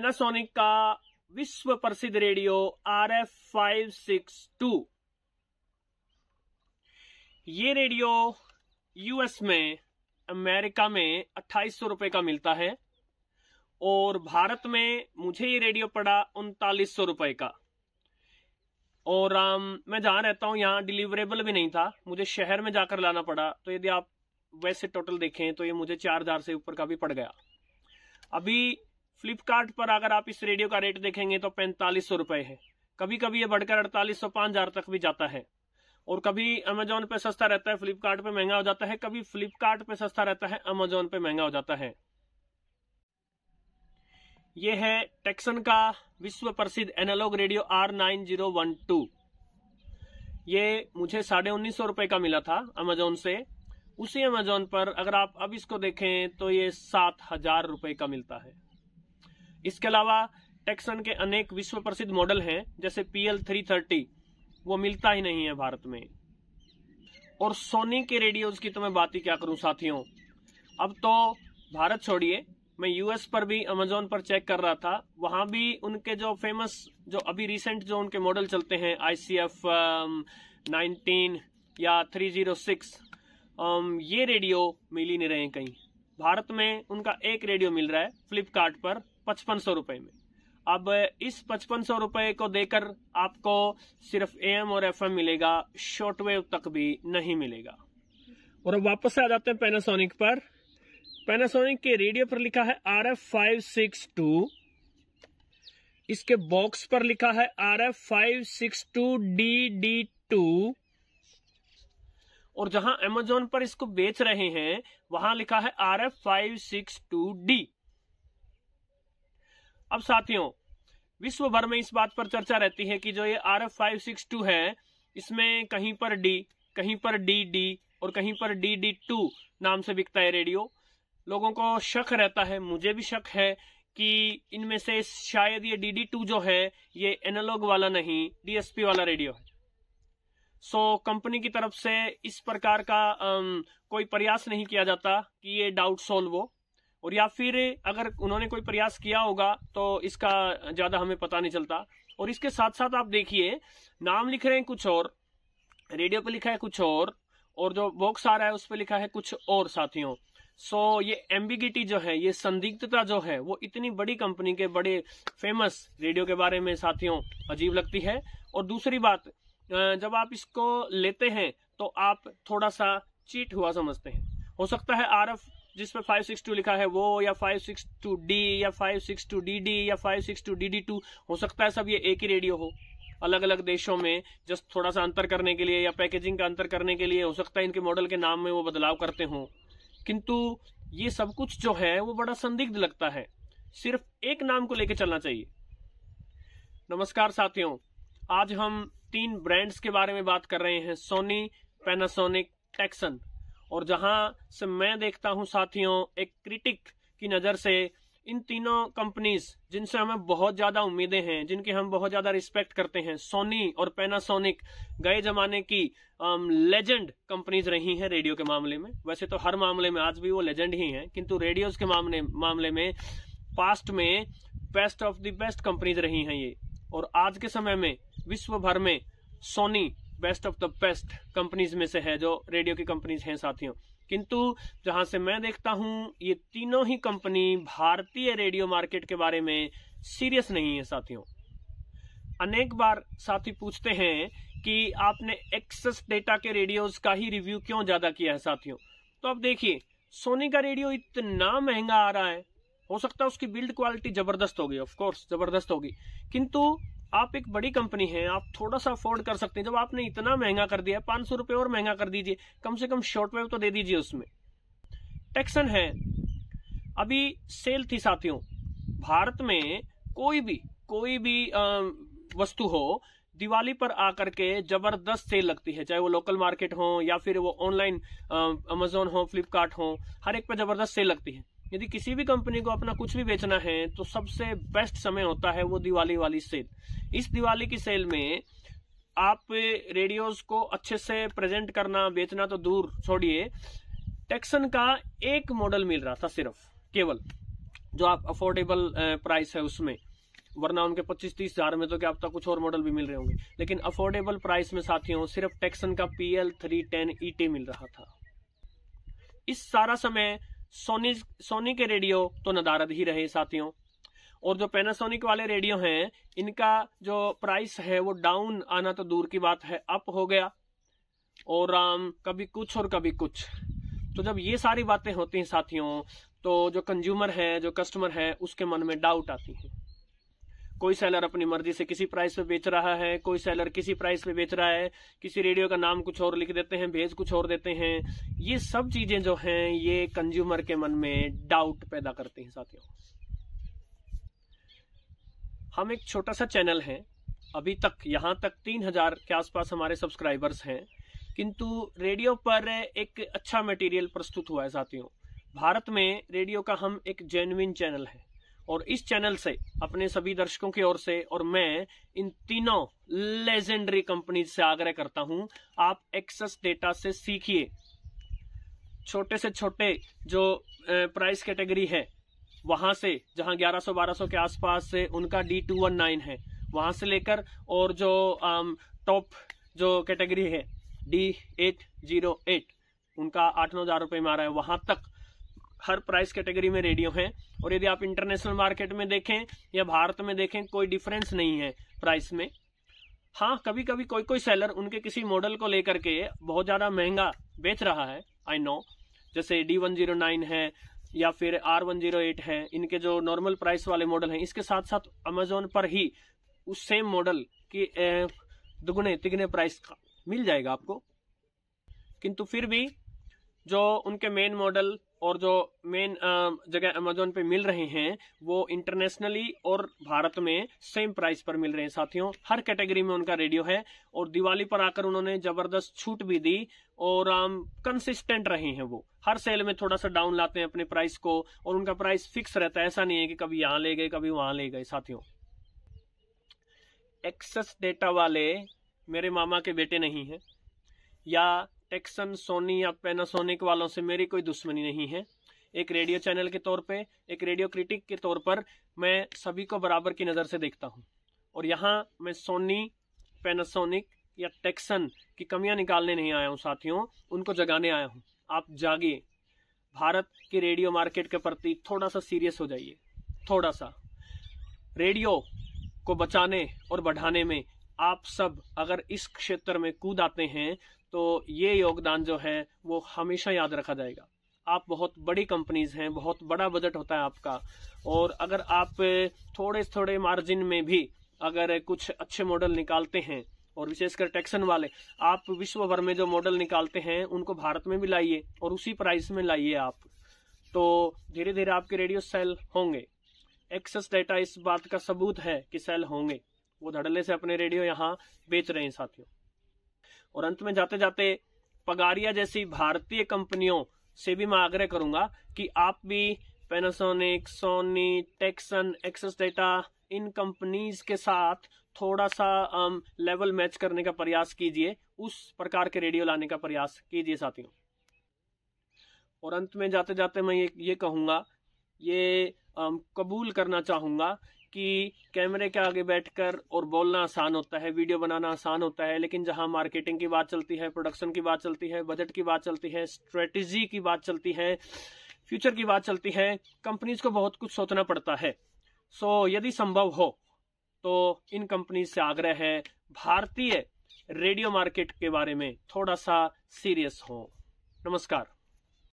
Panasonic का विश्व प्रसिद्ध radio R F five six two ये रेडियो यूएस में अमेरिका में अट्ठाईस सौ रुपए का मिलता है और भारत में मुझे ये रेडियो पड़ा उनतालीस सौ रुपए का और आम, um, मैं जहां रहता हूं यहाँ डिलीवरेबल भी नहीं था मुझे शहर में जाकर लाना पड़ा तो यदि आप वैसे टोटल देखें तो ये मुझे चार हजार से ऊपर का भी पड़ गया अभी फ्लिपकार्ट पर अगर आप इस रेडियो का रेट देखेंगे तो पैंतालीस सौ रुपए है कभी कभी ये बढ़कर अड़तालीस सौ पांच हजार तक भी जाता है और कभी अमेजोन पे सस्ता रहता है फ्लिपकार्ट पे महंगा हो जाता है कभी फ्लिपकार्ट पे सस्ता रहता है अमेजोन पे महंगा हो जाता है ये है टेक्सन का विश्व प्रसिद्ध analog radio R nine zero one two ये मुझे साढ़े उन्नीस सौ रुपए का मिला था अमेजोन से उसी अमेजोन पर अगर आप अब इसको देखें तो ये सात हजार रुपए का मिलता है इसके अलावा टेक्सन के अनेक विश्व प्रसिद्ध मॉडल हैं जैसे पी एल थ्री थर्टी वो मिलता ही नहीं है भारत में और सोनी के रेडियोज की तो मैं बात ही क्या करूं साथियों अब तो भारत छोड़िए मैं यूएस पर भी अमेजोन पर चेक कर रहा था वहां भी उनके जो फेमस जो अभी रिसेंट जो उनके मॉडल चलते हैं आई सी एफ नाइनटीन या थ्री जीरो सिक्स ये रेडियो मिल ही नहीं रहे कहीं भारत में उनका एक रेडियो मिल रहा है फ्लिपकार्ट पर पचपन सौ रुपए में अब इस पचपन सौ रुपए को देकर आपको सिर्फ एम और एम मिलेगा शॉर्टवेव तक भी नहीं मिलेगा और अब वापस आ जाते हैं पेनासोनिक पर पेनासोनिक के रेडियो पर लिखा है R F five six two इसके बॉक्स पर लिखा है R F five six two D D two और जहां एमेजोन पर इसको बेच रहे हैं वहां लिखा है R F five six two D अब साथियों विश्व भर में इस बात पर चर्चा रहती है कि जो ये R F five six two है इसमें कहीं पर डी कहीं पर डी डी और कहीं पर डी डी टू नाम से बिकता है रेडियो लोगों को शक रहता है मुझे भी शक है कि इनमें से शायद ये डी डी टू जो है ये एनालॉग वाला नहीं डीएसपी वाला रेडियो है सो कंपनी की तरफ से इस प्रकार का अम, कोई प्रयास नहीं किया जाता कि ये डाउट सॉल्व हो और या फिर अगर उन्होंने कोई प्रयास किया होगा तो इसका ज़्यादा हमें पता नहीं चलता और इसके साथ साथ आप देखिए नाम लिख रहे हैं कुछ और रेडियो पे लिखा है कुछ और और जो बॉक्स आ रहा है उस पर लिखा है कुछ और साथियों सो so, ये एम्बिगिटी जो है ये संदिग्धता जो है वो इतनी बड़ी कंपनी के बड़े फेमस रेडियो के बारे में साथियों अजीब लगती है और दूसरी बात जब आप इसको लेते हैं तो आप थोड़ा सा चीट हुआ समझते हैं हो सकता है आर एफ जिस पर 562 लिखा है वो या 562D या 562DD या 562DD2 हो सकता है सब ये एक ही रेडियो हो अलग अलग देशों में जस्ट थोड़ा सा अंतर करने के लिए या पैकेजिंग का अंतर करने के लिए हो सकता है इनके मॉडल के नाम में वो बदलाव करते हों किंतु ये सब कुछ जो है वो बड़ा संदिग्ध लगता है सिर्फ एक नाम को लेकर चलना चाहिए नमस्कार साथियों आज हम तीन ब्रांड्स के बारे में बात कर रहे हैं सोनी पैनासोनिक टैक्सन और जहां से मैं देखता हूं साथियों एक क्रिटिक की नज़र से इन तीनों कंपनीज जिनसे हमें बहुत ज़्यादा उम्मीदें हैं जिनकी हम बहुत ज़्यादा रिस्पेक्ट करते हैं सोनी और पेनासोनिक गए जमाने की लेजेंड um, कंपनीज रही हैं रेडियो के मामले में वैसे तो हर मामले में आज भी वो लेजेंड ही हैं किंतु रेडियोज के मामले मामले में पास्ट में best of the best companies रही हैं ये और आज के समय में विश्व भर में Sony best of the best companies में से है जो रेडियो की कंपनीज हैं साथियों किंतु जहां से मैं देखता हूं ये तीनों ही कंपनी भारतीय रेडियो मार्केट के बारे में सीरियस नहीं है साथियों अनेक बार साथी पूछते हैं कि आपने एक्सेस डेटा के रेडियोज का ही रिव्यू क्यों ज्यादा किया है साथियों तो अब देखिए सोनी का रेडियो इतना महंगा आ रहा है हो सकता है उसकी बिल्ड क्वालिटी जबरदस्त होगी ऑफ कोर्स जबरदस्त होगी किंतु आप एक बड़ी कंपनी है आप थोड़ा सा अफोर्ड कर सकते हैं जब आपने इतना महंगा कर दिया है पांच सौ रुपए और महंगा कर दीजिए कम से कम शॉर्ट वेव तो दे दीजिए उसमें टेक्सन है अभी सेल थी साथियों भारत में कोई भी कोई भी वस्तु हो दिवाली पर आकर के जबरदस्त सेल लगती है चाहे वो लोकल मार्केट हो या फिर वो ऑनलाइन अमेजोन हो फ्लिपकार्ट हो हर एक पर जबरदस्त सेल लगती है यदि किसी भी कंपनी को अपना कुछ भी बेचना है तो सबसे बेस्ट समय होता है वो दिवाली वाली सेल इस दिवाली की सेल में आप रेडियोस को अच्छे से प्रेजेंट करना बेचना तो दूर छोड़िए टेक्सन का एक मॉडल मिल रहा था सिर्फ केवल जो आप अफोर्डेबल प्राइस है उसमें वरना उनके पच्चीस तीस हजार में तो क्या आपका तो कुछ और मॉडल भी मिल रहे होंगे लेकिन अफोर्डेबल प्राइस में साथियों सिर्फ टेक्सन का P L three ten E T मिल रहा था इस सारा समय सोनी सोनी के रेडियो तो नदारद ही रहे साथियों और जो पेनासोनिक वाले रेडियो हैं इनका जो प्राइस है वो डाउन आना तो दूर की बात है अप हो गया और आम, um, कभी कुछ और कभी कुछ तो जब ये सारी बातें होती हैं साथियों तो जो कंज्यूमर है जो कस्टमर है उसके मन में डाउट आती है कोई सेलर अपनी मर्जी से किसी प्राइस पे बेच रहा है कोई सेलर किसी प्राइस पे बेच रहा है किसी रेडियो का नाम कुछ और लिख देते हैं भेज कुछ और देते हैं ये सब चीजें जो हैं ये कंज्यूमर के मन में डाउट पैदा करती हैं साथियों हम एक छोटा सा चैनल हैं अभी तक यहाँ तक तीन हजार के आसपास हमारे सब्सक्राइबर्स हैं किंतु रेडियो पर एक अच्छा मटेरियल प्रस्तुत हुआ है साथियों भारत में रेडियो का हम एक जेन्युन चैनल है और इस चैनल से अपने सभी दर्शकों की ओर से और मैं इन तीनों लेजेंडरी कंपनी से आग्रह करता हूं आप एक्सेस डेटा से सीखिए छोटे से छोटे जो प्राइस कैटेगरी है वहां से जहां 1100 1200 के आसपास से उनका डी टू वन नाइन है वहां से लेकर और जो टॉप जो कैटेगरी है डी एट जीरो एट उनका आठ नौ हजार रुपए में आ रहा है वहां तक हर प्राइस कैटेगरी में रेडियो हैं और यदि आप इंटरनेशनल मार्केट में देखें या भारत में देखें कोई डिफरेंस नहीं है प्राइस में हाँ कभी कभी कोई कोई सेलर उनके किसी मॉडल को लेकर के बहुत ज़्यादा महंगा बेच रहा है आई नो जैसे डी वन जीरो नाइन है या फिर आर वन जीरो एट है इनके जो नॉर्मल प्राइस वाले मॉडल हैं इसके साथ साथ अमेजोन पर ही उस सेम मॉडल की दुगुने तिगने प्राइस का मिल जाएगा आपको किंतु फिर भी जो उनके मेन मॉडल और जो मेन जगह अमेजोन पे मिल रहे हैं वो इंटरनेशनली और भारत में सेम प्राइस पर मिल रहे हैं साथियों हर कैटेगरी में उनका रेडियो है और दिवाली पर आकर उन्होंने जबरदस्त छूट भी दी और कंसिस्टेंट रहे हैं वो हर सेल में थोड़ा सा डाउन लाते हैं अपने प्राइस को और उनका प्राइस फिक्स रहता है ऐसा नहीं है कि कभी यहाँ ले गए कभी वहां ले गए साथियों एक्सेस डेटा वाले मेरे मामा के बेटे नहीं है या टेक्सन सोनी या पेनासोनिक वालों से मेरी कोई दुश्मनी नहीं है एक रेडियो चैनल के तौर पे एक रेडियो क्रिटिक के तौर पर मैं सभी को बराबर की नज़र से देखता हूँ और यहाँ मैं सोनी पेनासोनिक या टेक्सन की कमियाँ निकालने नहीं आया हूँ साथियों उनको जगाने आया हूँ आप जागिए भारत की रेडियो मार्केट के प्रति थोड़ा सा सीरियस हो जाइए थोड़ा सा रेडियो को बचाने और बढ़ाने में आप सब अगर इस क्षेत्र में कूद आते हैं तो ये योगदान जो है वो हमेशा याद रखा जाएगा आप बहुत बड़ी कंपनीज हैं बहुत बड़ा बजट होता है आपका और अगर आप थोड़े थोड़े मार्जिन में भी अगर कुछ अच्छे मॉडल निकालते हैं और विशेषकर टैक्सन वाले आप विश्व भर में जो मॉडल निकालते हैं उनको भारत में भी लाइए और उसी प्राइस में लाइए आप तो धीरे धीरे आपके रेडियो सेल होंगे एक्सेस डेटा इस बात का सबूत है कि सेल होंगे वो धड़ले से अपने रेडियो यहाँ बेच रहे हैं साथियों और अंत में जाते जाते पगारिया जैसी भारतीय कंपनियों से भी मैं आग्रह करूंगा कि आप भी Panasonic Sony Tecsun access data इन कंपनीज के साथ थोड़ा सा आम, लेवल मैच करने का प्रयास कीजिए उस प्रकार के रेडियो लाने का प्रयास कीजिए साथियों और अंत में जाते जाते मैं ये ये कहूंगा ये आम, um, कबूल करना चाहूंगा कि कैमरे के आगे बैठकर और बोलना आसान होता है वीडियो बनाना आसान होता है लेकिन जहां मार्केटिंग की बात चलती है प्रोडक्शन की बात चलती है बजट की बात चलती है स्ट्रेटजी की बात चलती है फ्यूचर की बात चलती है कंपनीज को बहुत कुछ सोचना पड़ता है सो so, यदि संभव हो तो इन कंपनीज से आग्रह है भारतीय रेडियो मार्केट के बारे में थोड़ा सा सीरियस हो नमस्कार